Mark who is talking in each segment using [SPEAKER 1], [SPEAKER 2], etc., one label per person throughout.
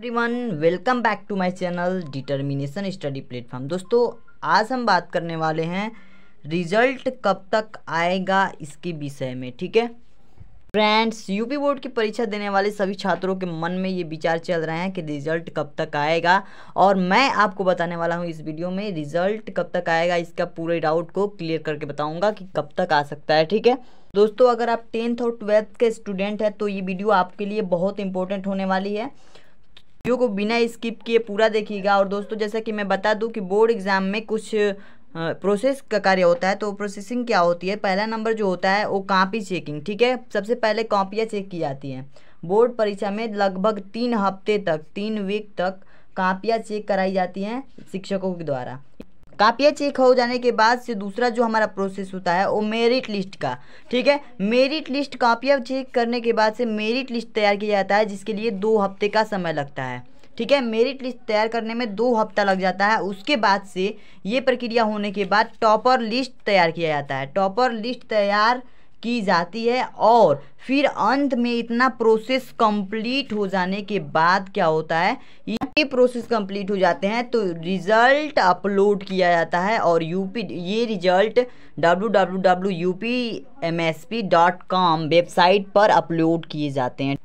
[SPEAKER 1] everyone welcome back to my channel determination study platform दोस्तों आज हम बात करने वाले हैं रिजल्ट कब तक आएगा इसके विषय में ठीक है फ्रेंड्स यूपी बोर्ड की परीक्षा देने वाले सभी छात्रों के मन में ये विचार चल रहे हैं कि रिजल्ट कब तक आएगा और मैं आपको बताने वाला हूँ इस वीडियो में रिजल्ट कब तक आएगा इसका पूरे डाउट को क्लियर करके बताऊँगा कि कब तक आ सकता है ठीक है दोस्तों अगर आप टेंथ और ट्वेल्थ के स्टूडेंट हैं तो ये वीडियो आपके लिए बहुत इंपॉर्टेंट होने वाली है वीडियो को बिना स्किप किए पूरा देखिएगा और दोस्तों जैसा कि मैं बता दूं कि बोर्ड एग्ज़ाम में कुछ प्रोसेस का कार्य होता है तो प्रोसेसिंग क्या होती है पहला नंबर जो होता है वो कापी चेकिंग ठीक है सबसे पहले कापियाँ चेक की जाती हैं बोर्ड परीक्षा में लगभग तीन हफ्ते तक तीन वीक तक कापियाँ चेक कराई जाती हैं शिक्षकों के द्वारा कापियाँ चेक हो जाने के बाद से दूसरा जो हमारा प्रोसेस होता है वो मेरिट लिस्ट का ठीक है मेरिट लिस्ट कापियाँ चेक करने के बाद से मेरिट लिस्ट तैयार किया जाता है जिसके लिए दो हफ्ते का समय लगता है ठीक है मेरिट लिस्ट तैयार करने में दो हफ्ता लग जाता है उसके बाद से ये प्रक्रिया होने के बाद टॉपर लिस्ट तैयार किया जाता है टॉपर लिस्ट तैयार की जाती है और फिर अंत में इतना प्रोसेस कंप्लीट हो जाने के बाद क्या होता है ये प्रोसेस कंप्लीट हो जाते हैं तो रिज़ल्ट अपलोड किया जाता है और यूपी ये result W W U P M S P dot com website पर अपलोड किए जाते हैं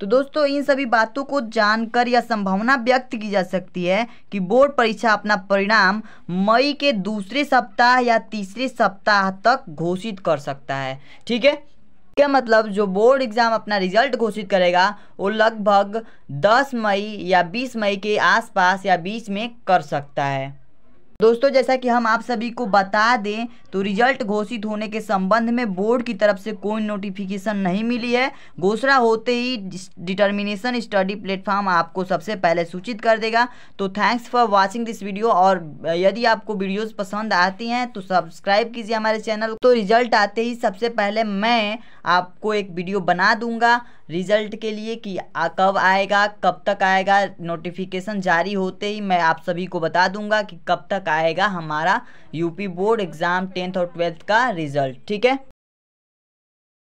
[SPEAKER 1] तो दोस्तों इन सभी बातों को जानकर या संभावना व्यक्त की जा सकती है कि बोर्ड परीक्षा अपना परिणाम मई के दूसरे सप्ताह या तीसरे सप्ताह तक घोषित कर सकता है ठीक है क्या मतलब जो बोर्ड एग्ज़ाम अपना रिजल्ट घोषित करेगा वो लगभग 10 मई या 20 मई के आसपास या बीच में कर सकता है दोस्तों जैसा कि हम आप सभी को बता दें तो रिजल्ट घोषित होने के संबंध में बोर्ड की तरफ से कोई नोटिफिकेशन नहीं मिली है घोषणा होते ही डिटर्मिनेशन स्टडी प्लेटफॉर्म आपको सबसे पहले सूचित कर देगा तो thanks for watching this video और यदि आपको वीडियोस पसंद आती हैं तो सब्सक्राइब कीजिए हमारे चैनल तो रिजल्ट आते ही सबसे पहले मैं आपको एक वीडियो बना दूंगा रिजल्ट के लिए कि कब आएगा कब तक आएगा नोटिफिकेशन जारी होते ही मैं आप सभी को बता दूंगा कि कब तक आएगा हमारा यूपी बोर्ड एग्ज़ाम टेंथ और ट्वेल्थ का रिजल्ट ठीक है